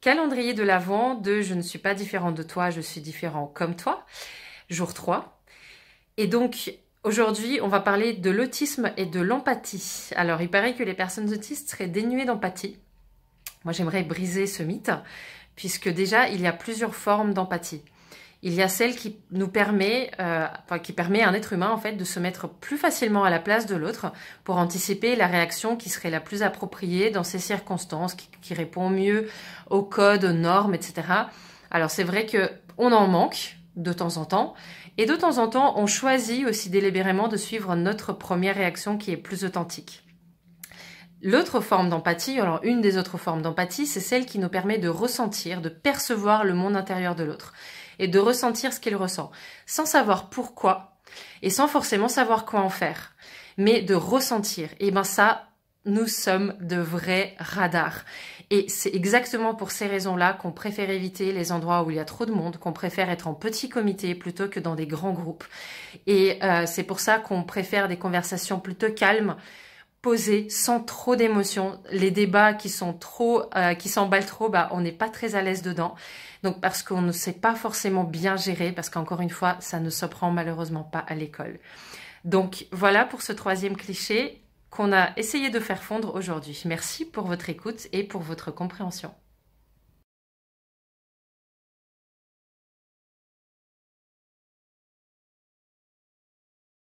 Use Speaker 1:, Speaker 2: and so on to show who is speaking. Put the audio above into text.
Speaker 1: calendrier de l'Avent de Je ne suis pas différent de toi, je suis différent comme toi, jour 3. Et donc, aujourd'hui, on va parler de l'autisme et de l'empathie. Alors, il paraît que les personnes autistes seraient dénuées d'empathie. Moi, j'aimerais briser ce mythe, puisque déjà, il y a plusieurs formes d'empathie il y a celle qui nous permet, euh, qui permet à un être humain en fait de se mettre plus facilement à la place de l'autre pour anticiper la réaction qui serait la plus appropriée dans ces circonstances, qui, répond mieux aux codes, aux normes, etc. Alors c'est vrai qu'on en manque de temps en temps, et de temps en temps on choisit aussi délibérément de suivre notre première réaction qui est plus authentique. L'autre forme d'empathie, alors une des autres formes d'empathie, c'est celle qui nous permet de ressentir, de percevoir le monde intérieur de l'autre et de ressentir ce qu'il ressent, sans savoir pourquoi et sans forcément savoir quoi en faire, mais de ressentir. Et eh ben ça, nous sommes de vrais radars. Et c'est exactement pour ces raisons-là qu'on préfère éviter les endroits où il y a trop de monde, qu'on préfère être en petit comité plutôt que dans des grands groupes. Et euh, c'est pour ça qu'on préfère des conversations plutôt calmes, sans trop d'émotions. Les débats qui sont trop, euh, qui s'emballent trop, bah, on n'est pas très à l'aise dedans. Donc parce qu'on ne sait pas forcément bien gérer, parce qu'encore une fois, ça ne s'apprend malheureusement pas à l'école. Donc voilà pour ce troisième cliché qu'on a essayé de faire fondre aujourd'hui. Merci pour votre écoute et pour votre compréhension.